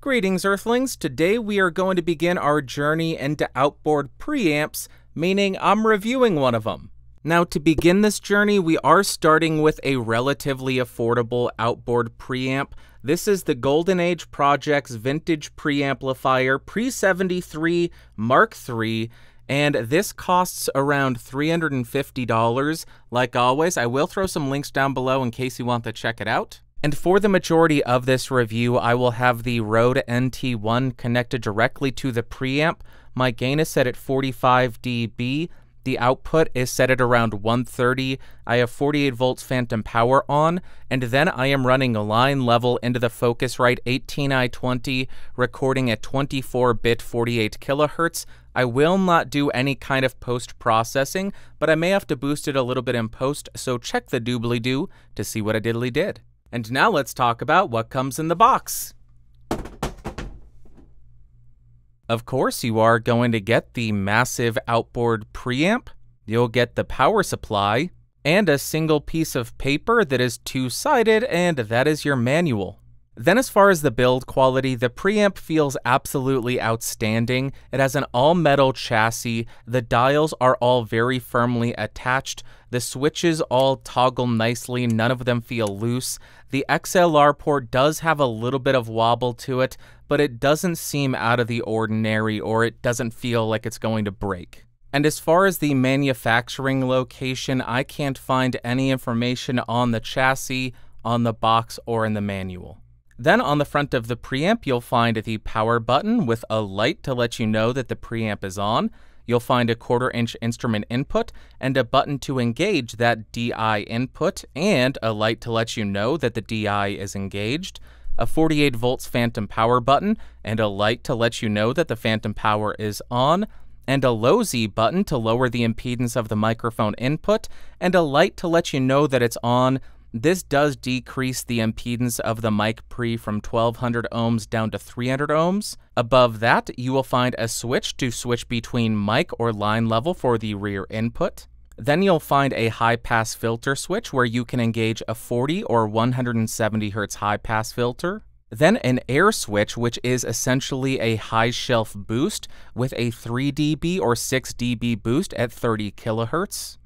Greetings, Earthlings. Today we are going to begin our journey into outboard preamps, meaning I'm reviewing one of them. Now, to begin this journey, we are starting with a relatively affordable outboard preamp. This is the Golden Age Projects Vintage Preamplifier Pre-73 Mark III, and this costs around $350. Like always, I will throw some links down below in case you want to check it out. And for the majority of this review, I will have the Rode NT1 connected directly to the preamp. My gain is set at 45 dB. The output is set at around 130. I have 48 volts phantom power on, and then I am running a line level into the Focusrite 18i20, recording at 24 bit 48 kilohertz. I will not do any kind of post processing, but I may have to boost it a little bit in post, so check the doobly doo to see what I diddly did. And now let's talk about what comes in the box. Of course, you are going to get the massive outboard preamp, you'll get the power supply, and a single piece of paper that is two-sided, and that is your manual. Then as far as the build quality, the preamp feels absolutely outstanding. It has an all-metal chassis, the dials are all very firmly attached, the switches all toggle nicely, none of them feel loose. The XLR port does have a little bit of wobble to it, but it doesn't seem out of the ordinary or it doesn't feel like it's going to break. And as far as the manufacturing location, I can't find any information on the chassis, on the box, or in the manual. Then on the front of the preamp, you'll find the power button with a light to let you know that the preamp is on, You'll find a quarter inch instrument input and a button to engage that DI input and a light to let you know that the DI is engaged, a 48 volts phantom power button and a light to let you know that the phantom power is on, and a low Z button to lower the impedance of the microphone input, and a light to let you know that it's on this does decrease the impedance of the mic pre from 1200 ohms down to 300 ohms. Above that, you will find a switch to switch between mic or line level for the rear input. Then you'll find a high pass filter switch where you can engage a 40 or 170 Hz high pass filter. Then an air switch, which is essentially a high shelf boost with a 3 dB or 6 dB boost at 30 kHz.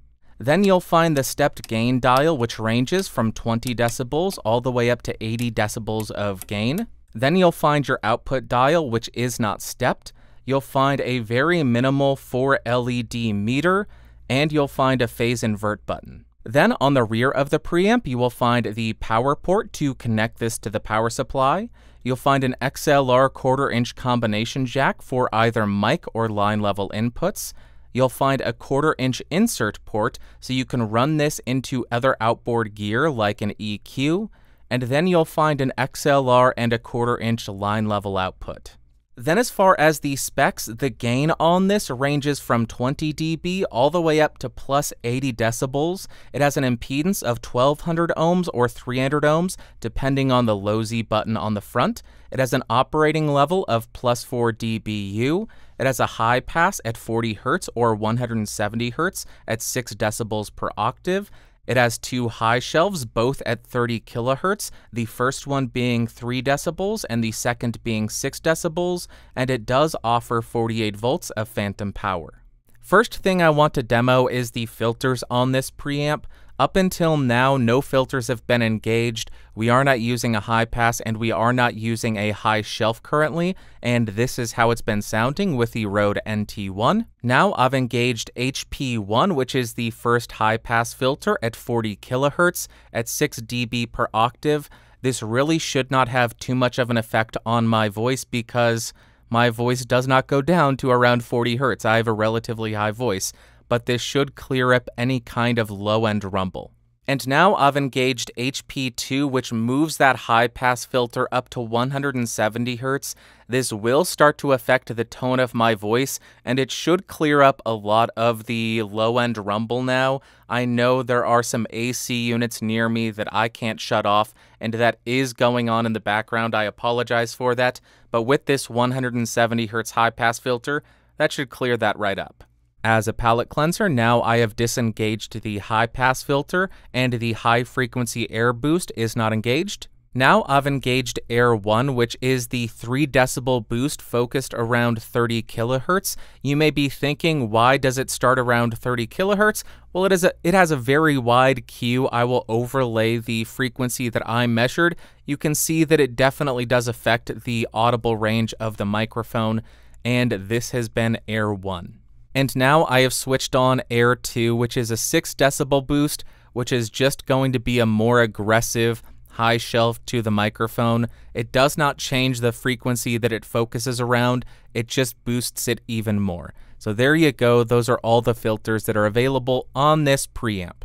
Then you'll find the stepped gain dial, which ranges from 20 decibels all the way up to 80 decibels of gain. Then you'll find your output dial, which is not stepped. You'll find a very minimal 4 LED meter, and you'll find a phase invert button. Then on the rear of the preamp, you will find the power port to connect this to the power supply. You'll find an XLR quarter inch combination jack for either mic or line level inputs you'll find a quarter inch insert port so you can run this into other outboard gear like an EQ, and then you'll find an XLR and a quarter inch line level output. Then as far as the specs, the gain on this ranges from 20 dB all the way up to plus 80 decibels. It has an impedance of 1200 ohms or 300 ohms depending on the low Z button on the front. It has an operating level of plus 4 dBu it has a high pass at 40 Hz or 170 Hz at 6 decibels per octave. It has two high shelves, both at 30 kilohertz, the first one being 3 decibels and the second being 6 decibels, and it does offer 48 volts of phantom power. First thing I want to demo is the filters on this preamp. Up until now, no filters have been engaged. We are not using a high pass and we are not using a high shelf currently, and this is how it's been sounding with the Rode NT1. Now I've engaged HP1, which is the first high pass filter at 40 kilohertz at 6 dB per octave. This really should not have too much of an effect on my voice because my voice does not go down to around 40 hertz. I have a relatively high voice, but this should clear up any kind of low end rumble. And now I've engaged HP2, which moves that high pass filter up to 170 Hz. This will start to affect the tone of my voice, and it should clear up a lot of the low end rumble now. I know there are some AC units near me that I can't shut off, and that is going on in the background. I apologize for that, but with this 170 Hz high pass filter, that should clear that right up. As a palette cleanser, now I have disengaged the high pass filter and the high frequency air boost is not engaged. Now I've engaged Air 1, which is the 3 decibel boost focused around 30 kilohertz. You may be thinking, why does it start around 30 kilohertz? Well, it, is a, it has a very wide Q. I will overlay the frequency that I measured. You can see that it definitely does affect the audible range of the microphone, and this has been Air 1. And now I have switched on Air 2, which is a 6 decibel boost, which is just going to be a more aggressive high shelf to the microphone. It does not change the frequency that it focuses around, it just boosts it even more. So there you go, those are all the filters that are available on this preamp.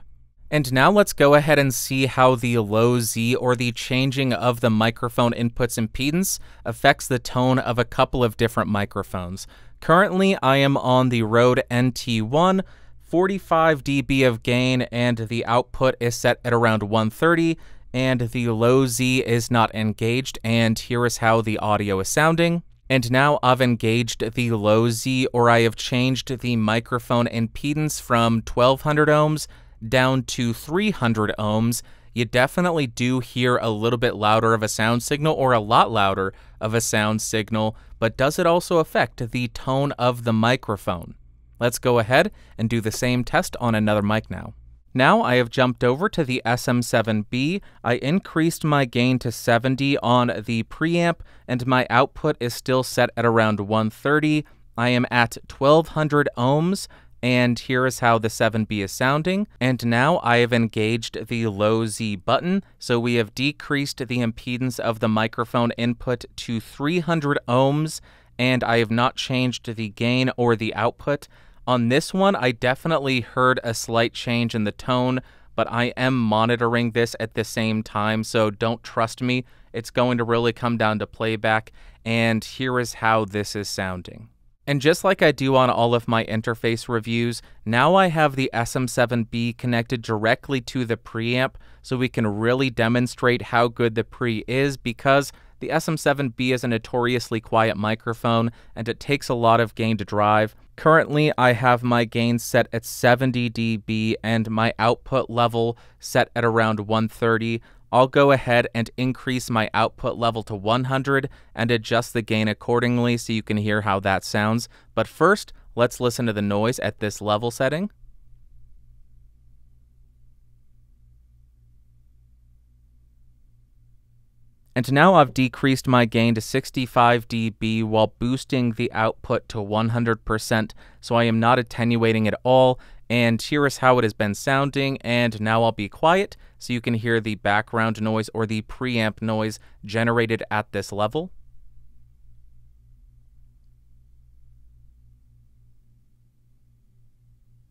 And now let's go ahead and see how the low Z or the changing of the microphone input's impedance affects the tone of a couple of different microphones. Currently, I am on the Rode NT1, 45 dB of gain, and the output is set at around 130, and the low Z is not engaged, and here is how the audio is sounding. And now I've engaged the low Z, or I have changed the microphone impedance from 1200 ohms down to 300 ohms, you definitely do hear a little bit louder of a sound signal or a lot louder of a sound signal, but does it also affect the tone of the microphone? Let's go ahead and do the same test on another mic now. Now I have jumped over to the SM7B. I increased my gain to 70 on the preamp and my output is still set at around 130. I am at 1200 ohms and here is how the 7B is sounding. And now I have engaged the low Z button, so we have decreased the impedance of the microphone input to 300 ohms, and I have not changed the gain or the output. On this one, I definitely heard a slight change in the tone, but I am monitoring this at the same time, so don't trust me. It's going to really come down to playback, and here is how this is sounding. And just like I do on all of my interface reviews, now I have the SM7B connected directly to the preamp so we can really demonstrate how good the pre is because the SM7B is a notoriously quiet microphone and it takes a lot of gain to drive. Currently, I have my gain set at 70 dB and my output level set at around 130. I'll go ahead and increase my output level to 100 and adjust the gain accordingly so you can hear how that sounds. But first, let's listen to the noise at this level setting. And now I've decreased my gain to 65 dB while boosting the output to 100%, so I am not attenuating at all, and here is how it has been sounding. And now I'll be quiet so you can hear the background noise or the preamp noise generated at this level.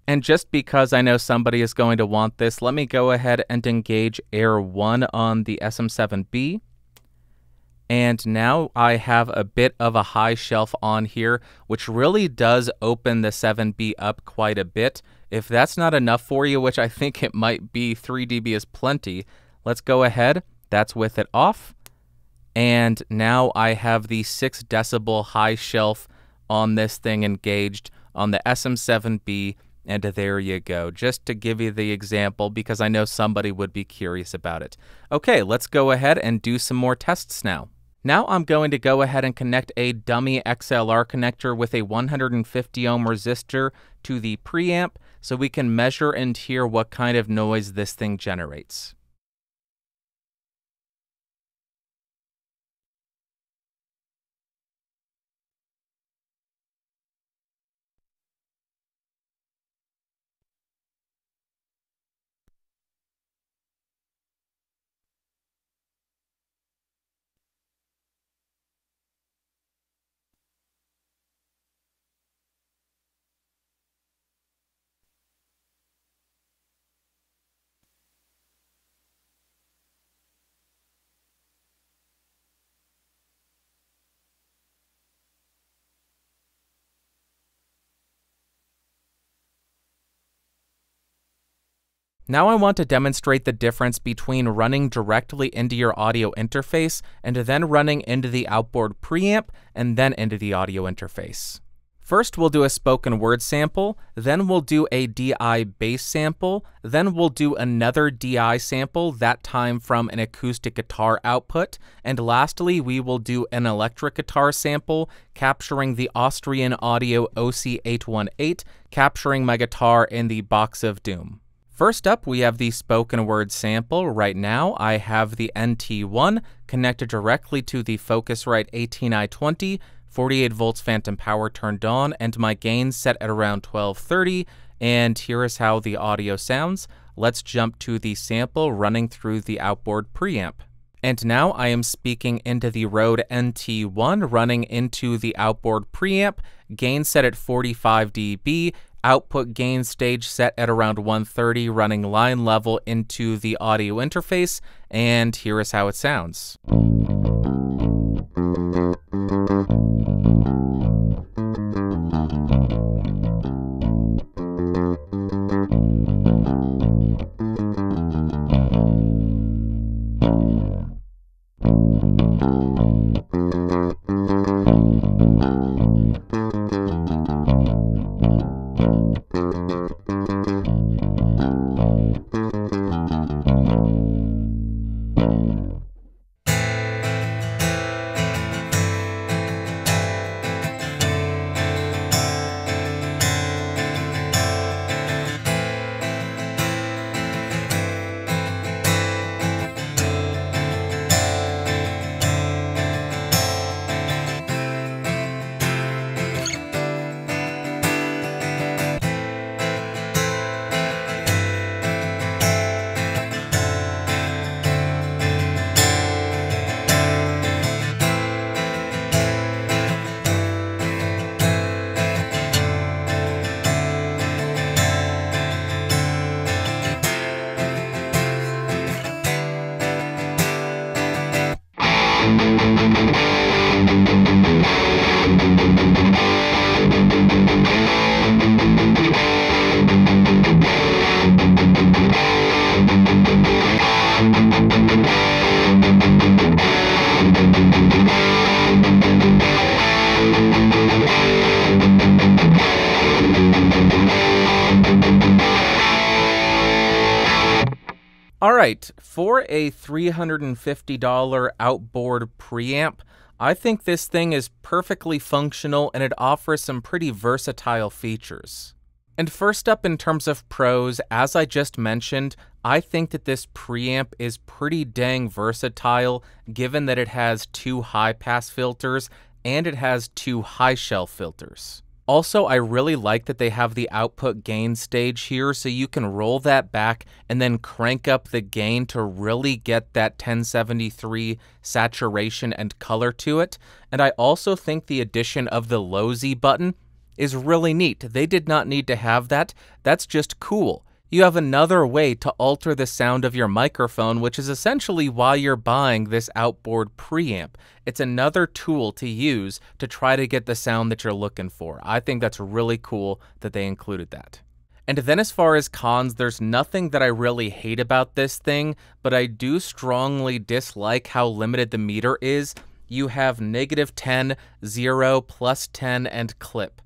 And just because I know somebody is going to want this, let me go ahead and engage Air 1 on the SM7B. And now I have a bit of a high shelf on here, which really does open the 7B up quite a bit. If that's not enough for you, which I think it might be, 3dB is plenty. Let's go ahead. That's with it off. And now I have the 6 decibel high shelf on this thing engaged on the SM7B. And there you go, just to give you the example because I know somebody would be curious about it. Okay, let's go ahead and do some more tests now. Now I'm going to go ahead and connect a dummy XLR connector with a 150 ohm resistor to the preamp so we can measure and hear what kind of noise this thing generates. Now I want to demonstrate the difference between running directly into your audio interface and then running into the outboard preamp and then into the audio interface. First, we'll do a spoken word sample, then we'll do a DI bass sample, then we'll do another DI sample, that time from an acoustic guitar output, and lastly, we will do an electric guitar sample, capturing the Austrian Audio OC818, capturing my guitar in the Box of Doom. First up, we have the spoken word sample. Right now, I have the NT1 connected directly to the Focusrite 18i20, 48 volts phantom power turned on, and my gain set at around 1230. And here is how the audio sounds. Let's jump to the sample running through the outboard preamp. And now I am speaking into the Rode NT1 running into the outboard preamp, gain set at 45 dB, output gain stage set at around 130 running line level into the audio interface, and here is how it sounds. All right, for a $350 outboard preamp, I think this thing is perfectly functional and it offers some pretty versatile features. And first up, in terms of pros, as I just mentioned, I think that this preamp is pretty dang versatile given that it has two high pass filters and it has two high high-shelf filters. Also, I really like that they have the output gain stage here, so you can roll that back and then crank up the gain to really get that 1073 saturation and color to it. And I also think the addition of the low Z button is really neat. They did not need to have that. That's just cool you have another way to alter the sound of your microphone, which is essentially why you're buying this outboard preamp. It's another tool to use to try to get the sound that you're looking for. I think that's really cool that they included that. And then as far as cons, there's nothing that I really hate about this thing, but I do strongly dislike how limited the meter is. You have negative 10, 0, plus 10, and clip.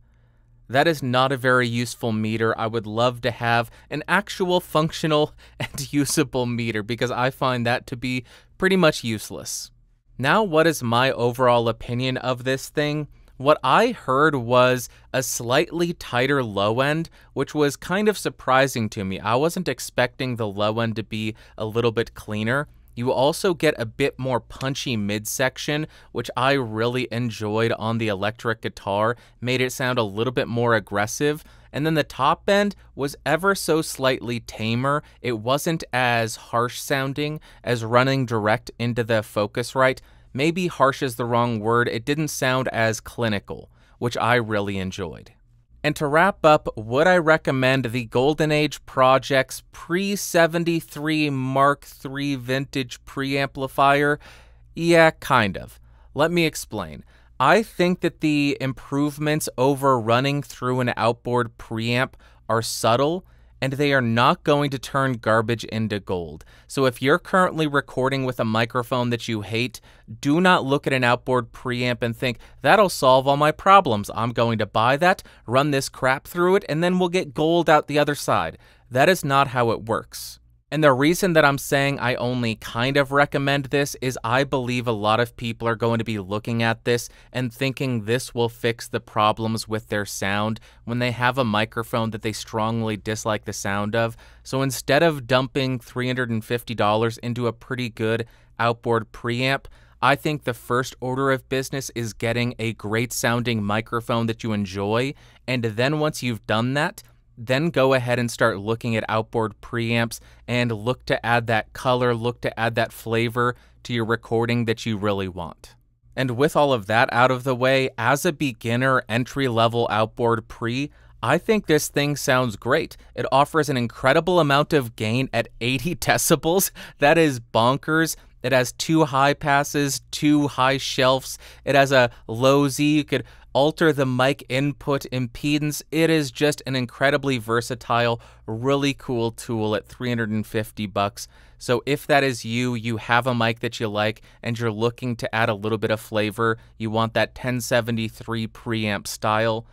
That is not a very useful meter. I would love to have an actual functional and usable meter because I find that to be pretty much useless. Now, what is my overall opinion of this thing? What I heard was a slightly tighter low end, which was kind of surprising to me. I wasn't expecting the low end to be a little bit cleaner. You also get a bit more punchy midsection, which I really enjoyed on the electric guitar, made it sound a little bit more aggressive. And then the top end was ever so slightly tamer. It wasn't as harsh sounding as running direct into the Focusrite. Maybe harsh is the wrong word, it didn't sound as clinical, which I really enjoyed. And to wrap up, would I recommend the Golden Age Project's pre 73 Mark III vintage preamplifier? Yeah, kind of. Let me explain. I think that the improvements over running through an outboard preamp are subtle and they are not going to turn garbage into gold. So if you're currently recording with a microphone that you hate, do not look at an outboard preamp and think, that'll solve all my problems. I'm going to buy that, run this crap through it, and then we'll get gold out the other side. That is not how it works. And the reason that I'm saying I only kind of recommend this is I believe a lot of people are going to be looking at this and thinking this will fix the problems with their sound when they have a microphone that they strongly dislike the sound of. So instead of dumping $350 into a pretty good outboard preamp, I think the first order of business is getting a great sounding microphone that you enjoy. And then once you've done that, then go ahead and start looking at outboard preamps and look to add that color, look to add that flavor to your recording that you really want. And with all of that out of the way, as a beginner entry level outboard pre, I think this thing sounds great. It offers an incredible amount of gain at 80 decibels. That is bonkers. It has two high passes, two high shelves. It has a low Z. You could alter the mic input impedance. It is just an incredibly versatile, really cool tool at 350 bucks. So if that is you, you have a mic that you like and you're looking to add a little bit of flavor, you want that 1073 preamp style,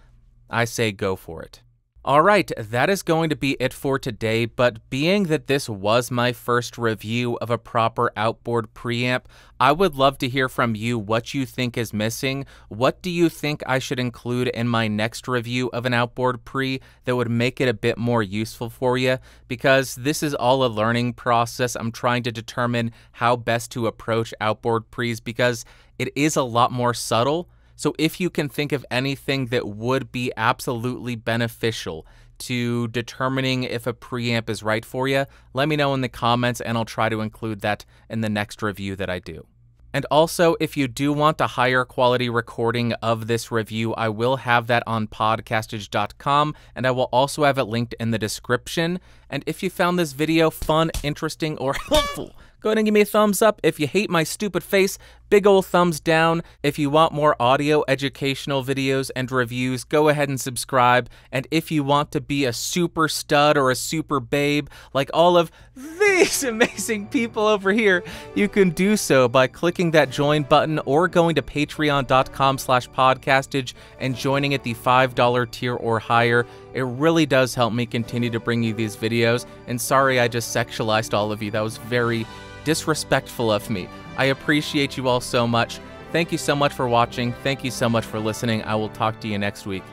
I say go for it. All right, that is going to be it for today, but being that this was my first review of a proper outboard preamp, I would love to hear from you what you think is missing. What do you think I should include in my next review of an outboard pre that would make it a bit more useful for you? Because this is all a learning process. I'm trying to determine how best to approach outboard pre's because it is a lot more subtle so if you can think of anything that would be absolutely beneficial to determining if a preamp is right for you, let me know in the comments and I'll try to include that in the next review that I do. And also, if you do want a higher quality recording of this review, I will have that on podcastage.com, and I will also have it linked in the description. And if you found this video fun, interesting, or helpful, go ahead and give me a thumbs up. If you hate my stupid face, big ol' thumbs down. If you want more audio educational videos and reviews, go ahead and subscribe. And if you want to be a super stud or a super babe, like all of these amazing people over here, you can do so by clicking that join button or going to patreon.com slash podcastage and joining at the $5 tier or higher. It really does help me continue to bring you these videos. And sorry I just sexualized all of you. That was very disrespectful of me. I appreciate you all so much. Thank you so much for watching. Thank you so much for listening. I will talk to you next week.